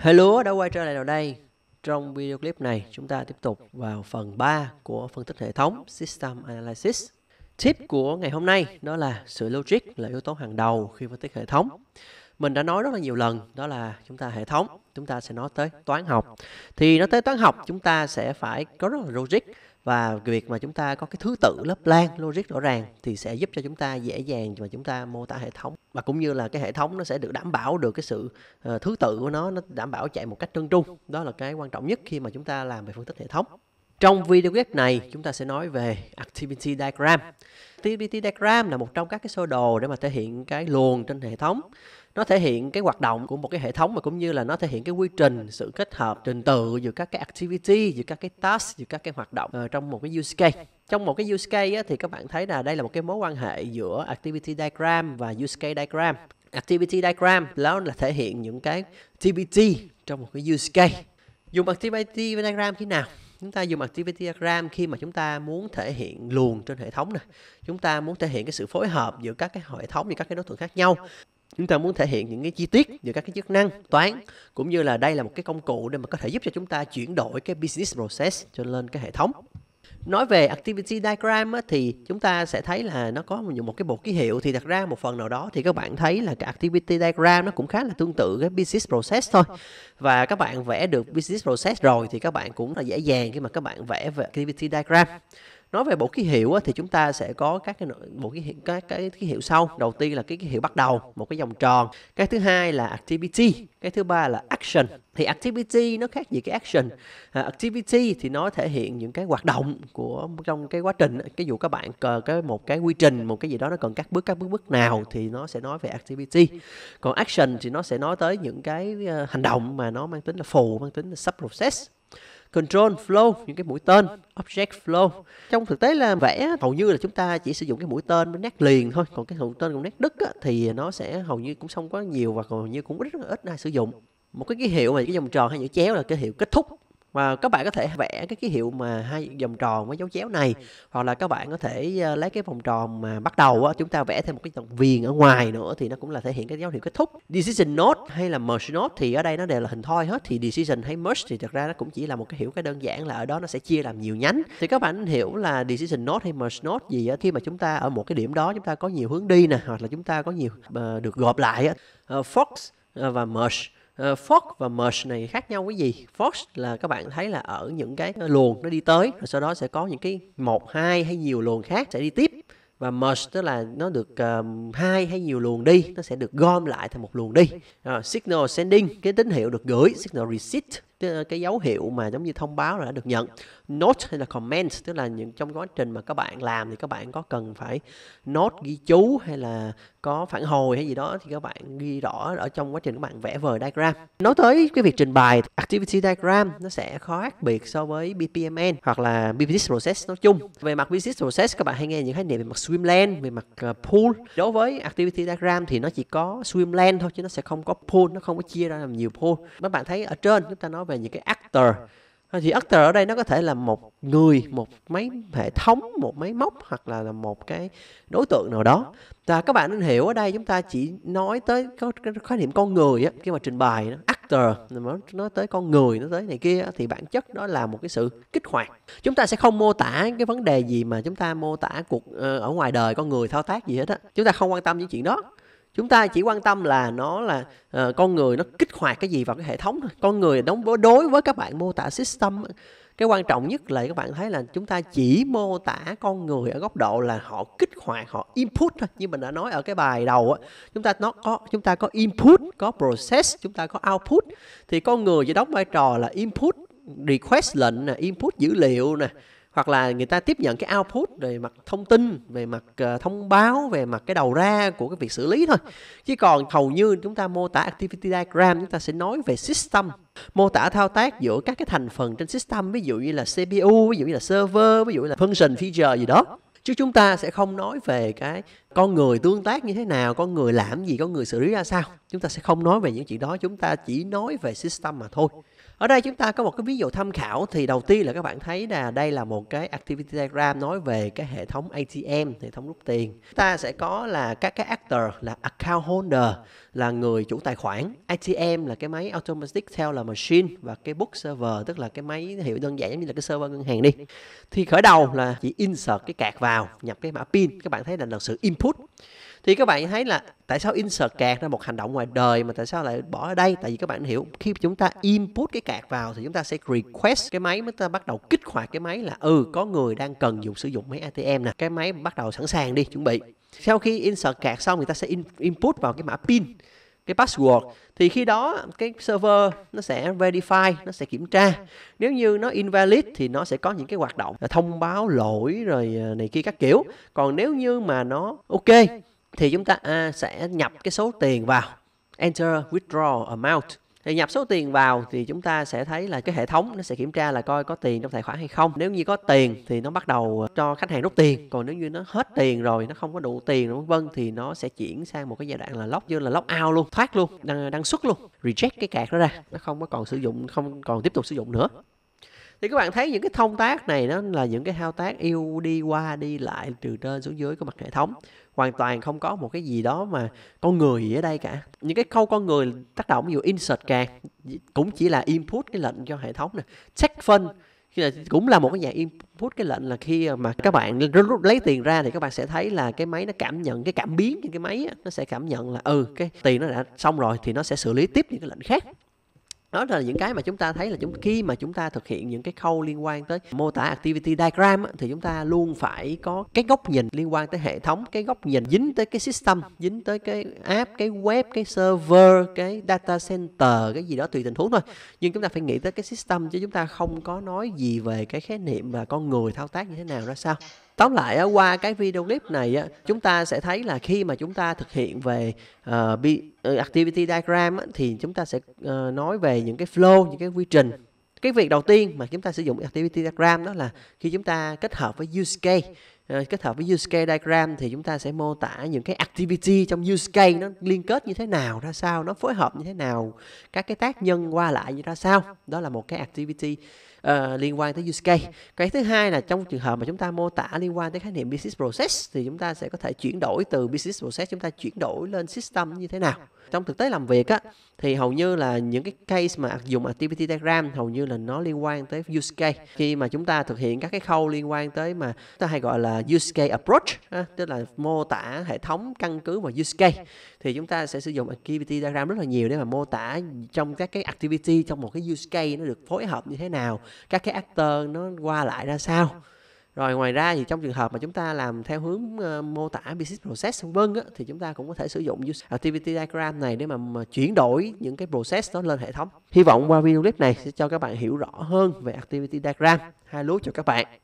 Hello, đã quay trở lại rồi đây? Trong video clip này, chúng ta tiếp tục vào phần 3 của phân tích hệ thống System Analysis. Tip của ngày hôm nay đó là sự logic là yếu tố hàng đầu khi phân tích hệ thống. Mình đã nói rất là nhiều lần đó là chúng ta hệ thống, chúng ta sẽ nói tới toán học. Thì nói tới toán học, chúng ta sẽ phải có rất là logic và việc mà chúng ta có cái thứ tự lớp lan logic rõ ràng thì sẽ giúp cho chúng ta dễ dàng mà chúng ta mô tả hệ thống và cũng như là cái hệ thống nó sẽ được đảm bảo được cái sự ờ, thứ tự của nó nó đảm bảo chạy một cách trơn tru đó là cái quan trọng nhất khi mà chúng ta làm về phân tích hệ thống trong video clip này, chúng ta sẽ nói về Activity Diagram. Activity Diagram là một trong các cái sơ đồ để mà thể hiện cái luồng trên hệ thống. Nó thể hiện cái hoạt động của một cái hệ thống mà cũng như là nó thể hiện cái quy trình, sự kết hợp trình tự giữa các cái activity, giữa các cái task, giữa các cái hoạt động ờ, trong một cái use case. Trong một cái use case á, thì các bạn thấy là đây là một cái mối quan hệ giữa Activity Diagram và use case diagram. Activity Diagram đó là thể hiện những cái TBT trong một cái use case. Dùng Activity Diagram khi nào? chúng ta dùng activity diagram khi mà chúng ta muốn thể hiện luồng trên hệ thống này chúng ta muốn thể hiện cái sự phối hợp giữa các cái hệ thống và các cái đối tượng khác nhau chúng ta muốn thể hiện những cái chi tiết giữa các cái chức năng toán cũng như là đây là một cái công cụ để mà có thể giúp cho chúng ta chuyển đổi cái business process cho lên cái hệ thống nói về activity diagram á, thì chúng ta sẽ thấy là nó có một cái bộ ký hiệu thì thật ra một phần nào đó thì các bạn thấy là cái activity diagram nó cũng khá là tương tự cái business process thôi và các bạn vẽ được business process rồi thì các bạn cũng là dễ dàng khi mà các bạn vẽ về activity diagram nói về bộ ký hiệu thì chúng ta sẽ có các cái bộ ký hiệu các cái ký hiệu sau đầu tiên là cái ký hiệu bắt đầu một cái vòng tròn cái thứ hai là activity cái thứ ba là action thì activity nó khác gì cái action à, activity thì nó thể hiện những cái hoạt động của trong cái quá trình cái dụ các bạn cờ cái một cái quy trình một cái gì đó nó cần các bước các bước bước nào thì nó sẽ nói về activity còn action thì nó sẽ nói tới những cái ờ, hành động mà nó mang tính là phụ mang tính là sub process control flow những cái mũi tên object flow trong thực tế là vẽ hầu như là chúng ta chỉ sử dụng cái mũi tên mới nét liền thôi còn cái mũi tên còn nét đứt á, thì nó sẽ hầu như cũng không quá nhiều và còn như cũng rất là ít ai sử dụng một cái ký hiệu mà cái vòng tròn hay những chéo là cái hiệu kết thúc và các bạn có thể vẽ cái ký hiệu mà hai vòng tròn với dấu chéo này hoặc là các bạn có thể ờ, lấy cái vòng tròn mà bắt đầu á, chúng ta vẽ thêm một cái vòng viền ở ngoài nữa thì nó cũng là thể hiện cái dấu hiệu kết thúc decision note hay là merge note thì ở đây nó đều là hình thoi hết thì decision hay merge thì thực ra nó cũng chỉ là một cái hiểu cái đơn giản là ở đó nó sẽ chia làm nhiều nhánh thì các bạn hiểu là decision note hay merge note gì á, khi mà chúng ta ở một cái điểm đó chúng ta có nhiều hướng đi nè hoặc là chúng ta có nhiều ờ, được gộp lại á. Ờ, fox và merge uh, ờ, fork và merge này khác nhau cái gì fork là các bạn thấy là ở những cái luồng nó đi tới rồi sau đó sẽ có những cái một hai hay nhiều luồng khác sẽ đi tiếp và merge tức là nó được um, hai hay nhiều luồng đi nó sẽ được gom lại thành một luồng đi rồi, signal sending cái tín hiệu được gửi signal receipt Ờ, cái, dấu hiệu mà giống như thông báo là đã được nhận note hay là comment tức là những trong quá trình mà các bạn làm thì các bạn có cần phải note ghi chú hay là có phản hồi hay gì đó thì các bạn ghi rõ ở trong quá trình các bạn vẽ vời diagram nói tới cái việc trình bày activity diagram nó sẽ khó khác biệt so với BPMN hoặc là business process nói chung về mặt business process các bạn hay nghe những khái niệm về mặt swim lane về mặt ờ, pool đối với activity diagram thì nó chỉ có swim lane thôi chứ nó sẽ không có pool nó không có chia ra làm nhiều pool các bạn thấy ở trên chúng ta nói về về những cái actor ờ, thì actor ở đây nó có thể là một người một máy hệ thống một máy móc hoặc là, là một cái đối tượng nào đó và các bạn nên hiểu ở đây chúng ta chỉ nói tới có cái khái niệm con người á khi mà trình bày đó, actor nó nói tới con người nó tới này kia thì bản chất đó là một cái sự kích hoạt chúng ta sẽ không mô tả cái vấn đề gì mà chúng ta mô tả cuộc ờ, ở ngoài đời con người thao tác gì hết á chúng ta không quan tâm những chuyện đó chúng ta chỉ quan tâm là nó là uh, con người nó kích hoạt cái gì vào cái hệ thống thôi con người đóng đối với các bạn mô tả system cái quan trọng nhất là các bạn thấy là chúng ta chỉ mô tả con người ở góc độ là họ kích hoạt họ input thôi như mình đã nói ở cái bài đầu á chúng ta nó có chúng ta có input có process chúng ta có output thì con người chỉ đóng vai trò là input request lệnh nè input dữ liệu nè hoặc là người ta tiếp nhận cái output về mặt thông tin về mặt ờ, thông báo về mặt cái đầu ra của cái việc xử lý thôi chứ còn hầu như chúng ta mô tả activity diagram chúng ta sẽ nói về system mô tả thao tác giữa các cái thành phần trên system ví dụ như là CPU ví dụ như là server ví dụ như là function feature gì đó chứ chúng ta sẽ không nói về cái con người tương tác như thế nào con người làm gì con người xử lý ra sao chúng ta sẽ không nói về những chuyện đó chúng ta chỉ nói về system mà thôi ở đây chúng ta có một cái ví dụ tham khảo thì đầu tiên là các bạn thấy là đây là một cái activity diagram nói về cái hệ thống ATM hệ thống rút tiền chúng ta sẽ có là các cái actor là account holder là người chủ tài khoản ATM là cái máy automatic teller machine và cái book server tức là cái máy hiệu đơn giản giống như là cái server ngân hàng đi thì khởi đầu là chỉ insert cái cạc vào nhập cái mã pin các bạn thấy là là sự input thì các bạn thấy là tại sao insert card ra một hành động ngoài đời mà tại sao lại bỏ ở đây tại vì các bạn hiểu khi chúng ta input cái card vào thì chúng ta sẽ request cái máy mới ta bắt đầu kích hoạt cái máy là ừ có người đang cần dùng sử dụng máy ATM nè cái máy bắt đầu sẵn sàng đi chuẩn bị sau khi insert card xong người ta sẽ input vào cái mã pin cái password thì khi đó cái server nó sẽ verify nó sẽ kiểm tra nếu như nó invalid thì nó sẽ có những cái hoạt động là thông báo lỗi rồi à, này kia các kiểu còn nếu như mà nó ok thì chúng ta à, sẽ nhập cái số tiền vào enter withdraw amount thì nhập số tiền vào thì chúng ta sẽ thấy là cái hệ thống nó sẽ kiểm tra là coi có tiền trong tài khoản hay không nếu như có tiền thì nó bắt đầu à, cho khách hàng rút tiền còn nếu như nó hết tiền rồi nó không có đủ tiền vân vân thì nó sẽ chuyển sang một cái giai đoạn là lock như là lock out luôn thoát luôn đăng, đăng xuất luôn reject cái cạc đó ra nó không có còn sử dụng không còn tiếp tục sử dụng nữa thì các bạn thấy những cái thông tác này nó là những cái thao tác yêu đi qua đi lại từ trên xuống dưới của mặt hệ thống hoàn toàn không có một cái gì đó mà con người ở đây cả những cái câu con người tác động ví dụ insert càng cũng chỉ là input cái lệnh cho hệ thống này check phân khi là cũng là một cái dạng input cái lệnh là khi mà các bạn lấy tiền ra thì các bạn sẽ thấy là cái máy nó cảm nhận cái cảm biến trên cái máy nó sẽ cảm nhận là ừ cái tiền nó đã xong rồi thì nó sẽ xử lý tiếp những cái lệnh khác đó là những cái mà chúng ta thấy là chúng khi mà chúng ta thực hiện những cái khâu liên quan tới mô tả activity diagram thì chúng ta luôn phải có cái góc nhìn liên quan tới hệ thống cái góc nhìn dính tới cái system dính tới cái app cái web cái server cái data center cái gì đó tùy tình huống thôi nhưng chúng ta phải nghĩ tới cái system chứ chúng ta không có nói gì về cái khái niệm và con người thao tác như thế nào ra sao Tóm lại qua cái video clip này chúng ta sẽ thấy là khi mà chúng ta thực hiện về ờ, ờ, activity diagram thì chúng ta sẽ ờ, nói về những cái flow, những cái quy trình. Cái việc đầu tiên mà chúng ta sử dụng activity diagram đó là khi chúng ta kết hợp với use case kết hợp với use case diagram thì chúng ta sẽ mô tả những cái activity trong use case nó liên kết như thế nào ra sao nó phối hợp như thế nào các cái tác nhân qua lại như ra sao đó là một cái activity uh, liên quan tới use case dạ. cái thứ hai là trong trường hợp mà chúng ta mô tả liên quan tới khái niệm business process thì chúng ta sẽ có thể chuyển đổi từ business process chúng ta chuyển đổi lên system như thế nào dạ trong thực tế làm việc á thì hầu như là những cái case mà dùng activity diagram hầu như là nó liên quan tới use case khi mà chúng ta thực hiện các cái khâu liên quan tới mà ta hay gọi là use case approach á, tức là mô tả hệ thống căn cứ vào use case thì chúng ta sẽ sử dụng activity diagram rất là nhiều để mà mô tả trong các cái activity trong một cái use case nó được phối hợp như thế nào các cái actor nó qua lại ra sao rồi ngoài ra thì trong trường hợp mà chúng ta làm theo hướng uh, mô tả business process vân vân thì chúng ta cũng có thể sử dụng activity diagram này để mà, mà chuyển đổi những cái process đó lên hệ thống. Hy vọng qua video clip này sẽ cho các bạn hiểu rõ hơn về activity diagram. hai Hello cho các bạn.